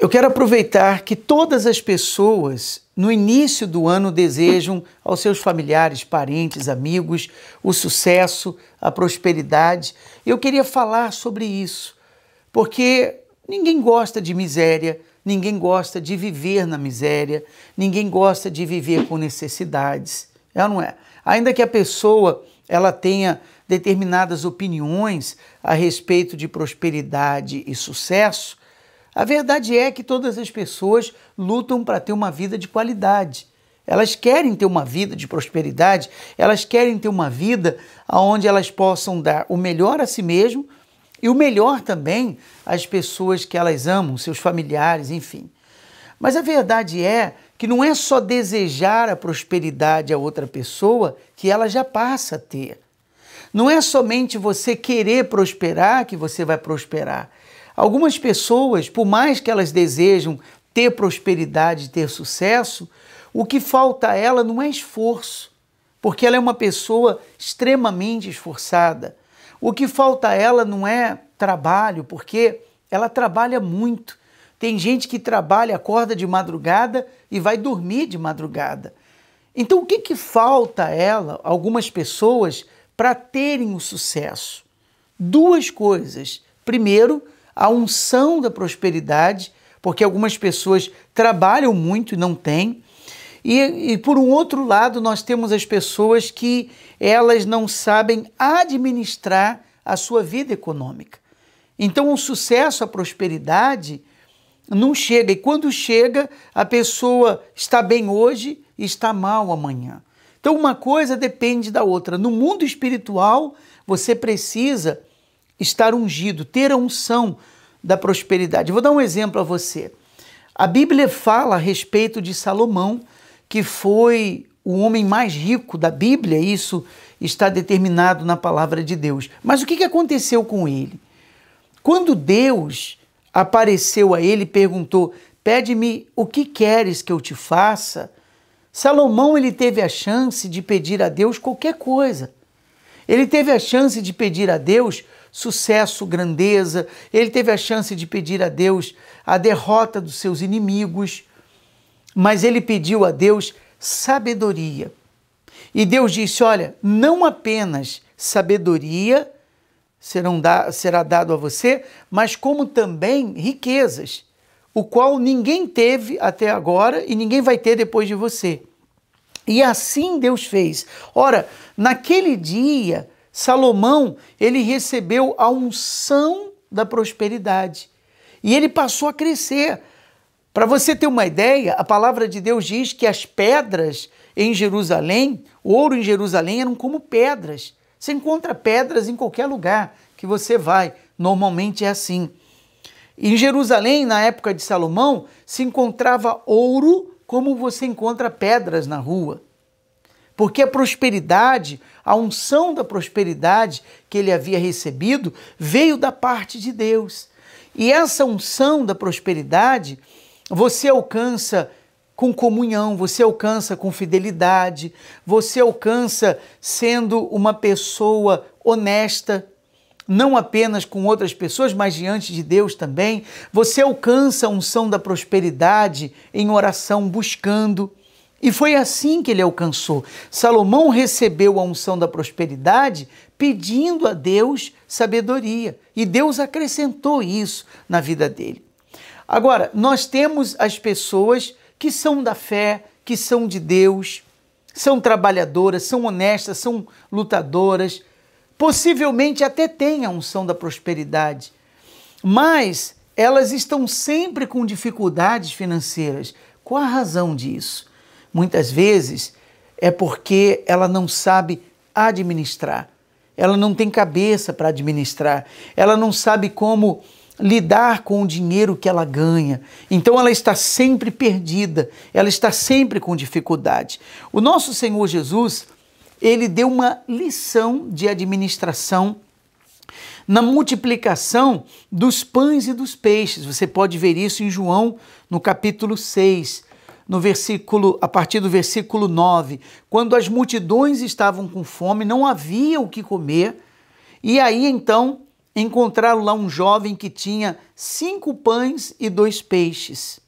Eu quero aproveitar que todas as pessoas no início do ano desejam aos seus familiares, parentes, amigos o sucesso, a prosperidade. Eu queria falar sobre isso, porque ninguém gosta de miséria, ninguém gosta de viver na miséria, ninguém gosta de viver com necessidades. É ou não é? Ainda que a pessoa ela tenha determinadas opiniões a respeito de prosperidade e sucesso, a verdade é que todas as pessoas lutam para ter uma vida de qualidade. Elas querem ter uma vida de prosperidade, elas querem ter uma vida onde elas possam dar o melhor a si mesmo e o melhor também às pessoas que elas amam, seus familiares, enfim. Mas a verdade é que não é só desejar a prosperidade a outra pessoa que ela já passa a ter. Não é somente você querer prosperar que você vai prosperar. Algumas pessoas, por mais que elas desejam ter prosperidade, ter sucesso, o que falta a ela não é esforço, porque ela é uma pessoa extremamente esforçada. O que falta a ela não é trabalho, porque ela trabalha muito. Tem gente que trabalha, acorda de madrugada e vai dormir de madrugada. Então, o que, que falta a ela, algumas pessoas, para terem o sucesso? Duas coisas. Primeiro, a unção da prosperidade, porque algumas pessoas trabalham muito e não têm. E, e, por um outro lado, nós temos as pessoas que elas não sabem administrar a sua vida econômica. Então, o sucesso, a prosperidade, não chega. E quando chega, a pessoa está bem hoje e está mal amanhã. Então, uma coisa depende da outra. No mundo espiritual, você precisa estar ungido, ter a unção da prosperidade. Vou dar um exemplo a você. A Bíblia fala a respeito de Salomão, que foi o homem mais rico da Bíblia, isso está determinado na palavra de Deus. Mas o que aconteceu com ele? Quando Deus apareceu a ele e perguntou: Pede-me o que queres que eu te faça? Salomão ele teve a chance de pedir a Deus qualquer coisa. Ele teve a chance de pedir a Deus sucesso, grandeza. Ele teve a chance de pedir a Deus a derrota dos seus inimigos, mas ele pediu a Deus sabedoria. E Deus disse: Olha, não apenas sabedoria serão da, será dado a você, mas como também riquezas, o qual ninguém teve até agora e ninguém vai ter depois de você. E assim Deus fez. Ora, naquele dia, Salomão, ele recebeu a unção da prosperidade e ele passou a crescer. Para você ter uma ideia, a palavra de Deus diz que as pedras em Jerusalém, o ouro em Jerusalém eram como pedras. Você encontra pedras em qualquer lugar que você vai, normalmente é assim. Em Jerusalém, na época de Salomão, se encontrava ouro como você encontra pedras na rua. Porque a prosperidade, a unção da prosperidade que ele havia recebido, veio da parte de Deus. E essa unção da prosperidade você alcança com comunhão, você alcança com fidelidade, você alcança sendo uma pessoa honesta, não apenas com outras pessoas, mas diante de Deus também. Você alcança a unção da prosperidade em oração, buscando. E foi assim que ele alcançou. Salomão recebeu a unção da prosperidade pedindo a Deus sabedoria, e Deus acrescentou isso na vida dele. Agora, nós temos as pessoas que são da fé, que são de Deus, são trabalhadoras, são honestas, são lutadoras, possivelmente até têm a unção da prosperidade, mas elas estão sempre com dificuldades financeiras. Qual a razão disso? muitas vezes é porque ela não sabe administrar, ela não tem cabeça para administrar, ela não sabe como lidar com o dinheiro que ela ganha. Então ela está sempre perdida, ela está sempre com dificuldade. O nosso Senhor Jesus, ele deu uma lição de administração na multiplicação dos pães e dos peixes. Você pode ver isso em João, no capítulo 6, no versículo, a partir do versículo 9, quando as multidões estavam com fome, não havia o que comer, e aí então encontraram lá um jovem que tinha cinco pães e dois peixes.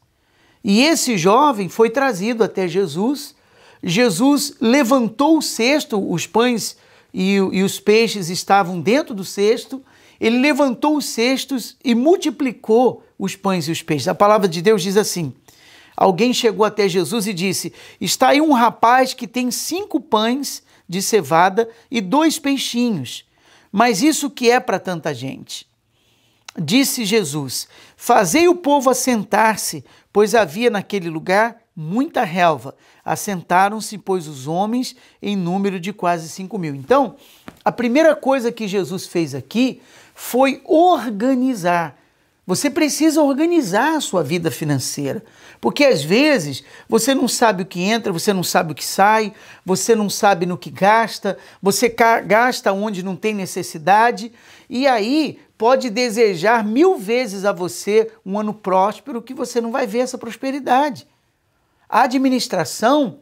E esse jovem foi trazido até Jesus. Jesus levantou o cesto, os pães e, e os peixes estavam dentro do cesto. Ele levantou os cestos e multiplicou os pães e os peixes. A palavra de Deus diz assim: alguém chegou até Jesus e disse: Está aí um rapaz que tem cinco pães de cevada e dois peixinhos. Mas isso que é para tanta gente? Disse Jesus: Fazei o povo assentar-se, pois havia naquele lugar muita relva. Assentaram-se, pois, os homens em número de quase cinco mil. Então, a primeira coisa que Jesus fez aqui foi organizar você precisa organizar a sua vida financeira, porque às vezes você não sabe o que entra, você não sabe o que sai, você não sabe no que gasta, você gasta onde não tem necessidade, e aí pode desejar mil vezes a você um ano próspero que você não vai ver essa prosperidade. A administração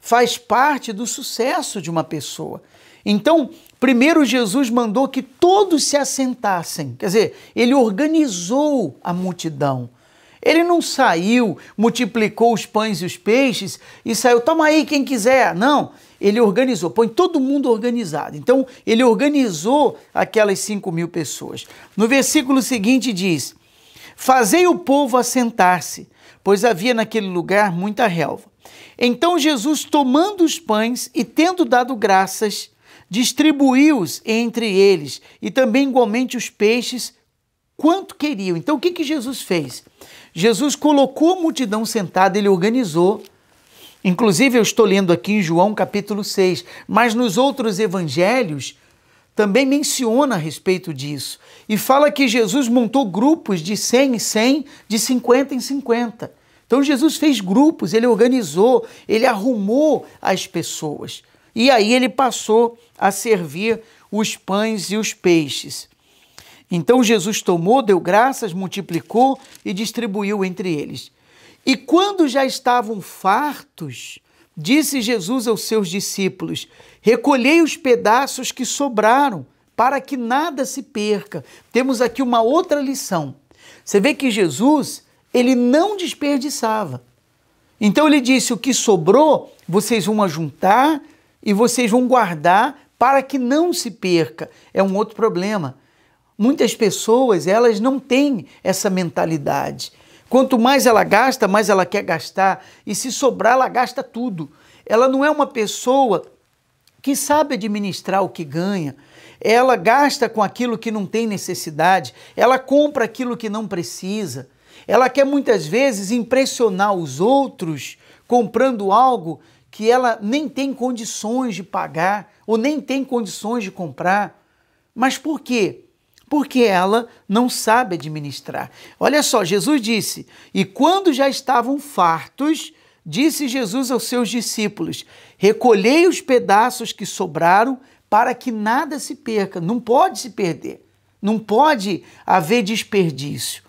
faz parte do sucesso de uma pessoa. Então, Primeiro, Jesus mandou que todos se assentassem, quer dizer, ele organizou a multidão. Ele não saiu, multiplicou os pães e os peixes e saiu, toma aí quem quiser. Não, ele organizou, põe todo mundo organizado. Então, ele organizou aquelas cinco mil pessoas. No versículo seguinte diz: Fazei o povo assentar-se, pois havia naquele lugar muita relva. Então Jesus, tomando os pães e tendo dado graças, distribuiu-os entre eles, e também igualmente os peixes, quanto queriam. Então, o que, que Jesus fez? Jesus colocou a multidão sentada, ele organizou. Inclusive, eu estou lendo aqui em João capítulo 6, mas nos outros evangelhos também menciona a respeito disso e fala que Jesus montou grupos de 100 em 100, de 50 em 50. Então, Jesus fez grupos, ele organizou, ele arrumou as pessoas. E aí ele passou a servir os pães e os peixes. Então Jesus tomou, deu graças, multiplicou e distribuiu entre eles. E quando já estavam fartos, disse Jesus aos seus discípulos: Recolhei os pedaços que sobraram, para que nada se perca. Temos aqui uma outra lição. Você vê que Jesus, ele não desperdiçava. Então ele disse: O que sobrou, vocês vão ajuntar e vocês vão guardar para que não se perca. É um outro problema. Muitas pessoas, elas não têm essa mentalidade. Quanto mais ela gasta, mais ela quer gastar. E se sobrar, ela gasta tudo. Ela não é uma pessoa que sabe administrar o que ganha. Ela gasta com aquilo que não tem necessidade. Ela compra aquilo que não precisa. Ela quer muitas vezes impressionar os outros comprando algo que ela nem tem condições de pagar ou nem tem condições de comprar. Mas por quê? Porque ela não sabe administrar. Olha só, Jesus disse: E quando já estavam fartos, disse Jesus aos seus discípulos: Recolhei os pedaços que sobraram para que nada se perca. Não pode se perder, não pode haver desperdício.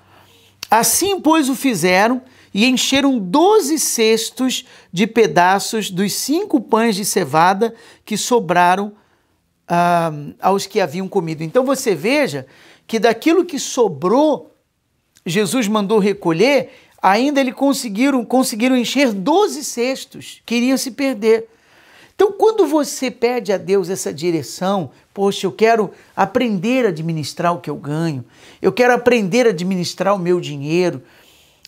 Assim, pois, o fizeram e encheram doze cestos de pedaços dos cinco pães de cevada que sobraram ah, aos que haviam comido. Então você veja que daquilo que sobrou, Jesus mandou recolher, ainda eles conseguiram, conseguiram encher 12 cestos, queriam se perder. Então, quando você pede a Deus essa direção, poxa, eu quero aprender a administrar o que eu ganho, eu quero aprender a administrar o meu dinheiro,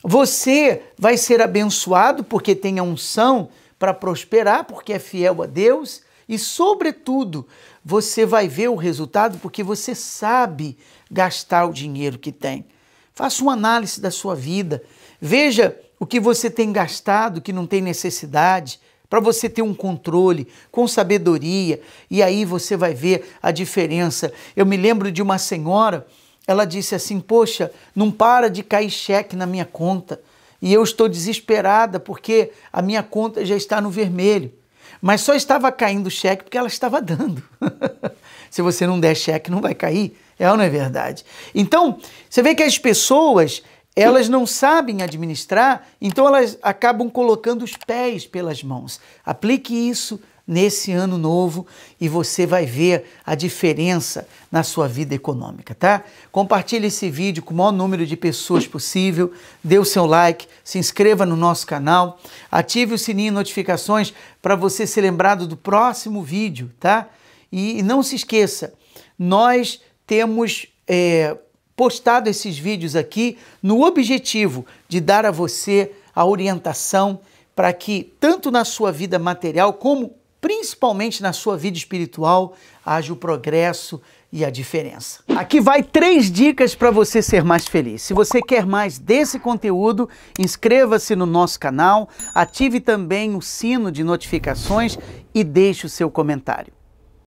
você vai ser abençoado porque tem a unção para prosperar, porque é fiel a Deus. E, sobretudo, você vai ver o resultado porque você sabe gastar o dinheiro que tem. Faça uma análise da sua vida. Veja o que você tem gastado, que não tem necessidade, para você ter um controle com sabedoria. E aí você vai ver a diferença. Eu me lembro de uma senhora ela disse assim: Poxa, não para de cair cheque na minha conta. E eu estou desesperada porque a minha conta já está no vermelho. Mas só estava caindo cheque porque ela estava dando. Se você não der cheque, não vai cair. É ou não é verdade? Então, você vê que as pessoas, elas não sabem administrar, então elas acabam colocando os pés pelas mãos. Aplique isso nesse ano novo e você vai ver a diferença na sua vida econômica, tá? Compartilhe esse vídeo com o maior número de pessoas possível, dê o seu like, se inscreva no nosso canal, ative o sininho de notificações para você ser lembrado do próximo vídeo, tá? E não se esqueça, nós temos é, postado esses vídeos aqui no objetivo de dar a você a orientação para que, tanto na sua vida material como principalmente na sua vida espiritual, haja o progresso e a diferença. Aqui vai três dicas para você ser mais feliz. Se você quer mais desse conteúdo, inscreva-se no nosso canal, ative também o sino de notificações e deixe o seu comentário.